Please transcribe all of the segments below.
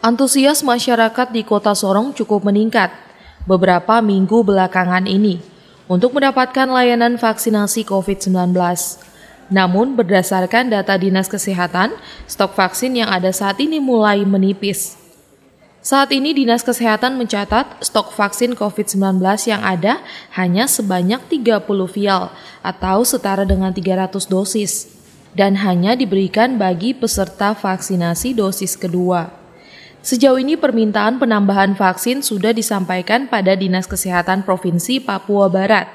Antusias masyarakat di Kota Sorong cukup meningkat beberapa minggu belakangan ini untuk mendapatkan layanan vaksinasi COVID-19. Namun, berdasarkan data Dinas Kesehatan, stok vaksin yang ada saat ini mulai menipis. Saat ini Dinas Kesehatan mencatat stok vaksin COVID-19 yang ada hanya sebanyak 30 vial atau setara dengan 300 dosis dan hanya diberikan bagi peserta vaksinasi dosis kedua. Sejauh ini permintaan penambahan vaksin sudah disampaikan pada Dinas Kesehatan Provinsi Papua Barat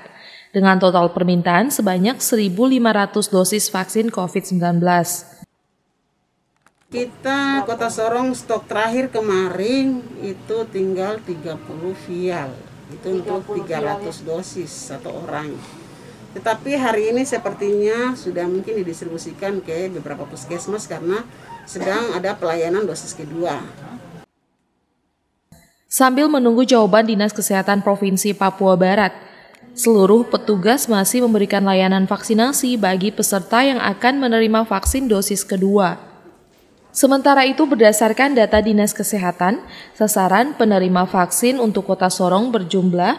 dengan total permintaan sebanyak 1.500 dosis vaksin COVID-19. Kita Kota Sorong stok terakhir kemarin itu tinggal 30 vial. Itu untuk 300 dosis satu orang. Tetapi hari ini sepertinya sudah mungkin didistribusikan ke beberapa puskesmas karena sedang ada pelayanan dosis kedua sambil menunggu jawaban Dinas Kesehatan Provinsi Papua Barat. Seluruh petugas masih memberikan layanan vaksinasi bagi peserta yang akan menerima vaksin dosis kedua. Sementara itu berdasarkan data Dinas Kesehatan, sasaran penerima vaksin untuk Kota Sorong berjumlah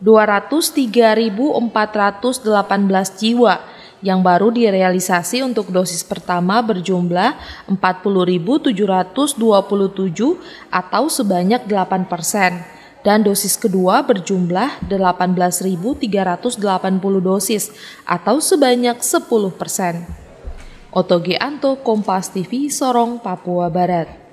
203.418 jiwa yang baru direalisasi untuk dosis pertama berjumlah 40.727 atau sebanyak 8 persen dan dosis kedua berjumlah 18.380 dosis atau sebanyak 10 persen. Otogi Anto, Kompas TV, Sorong, Papua Barat.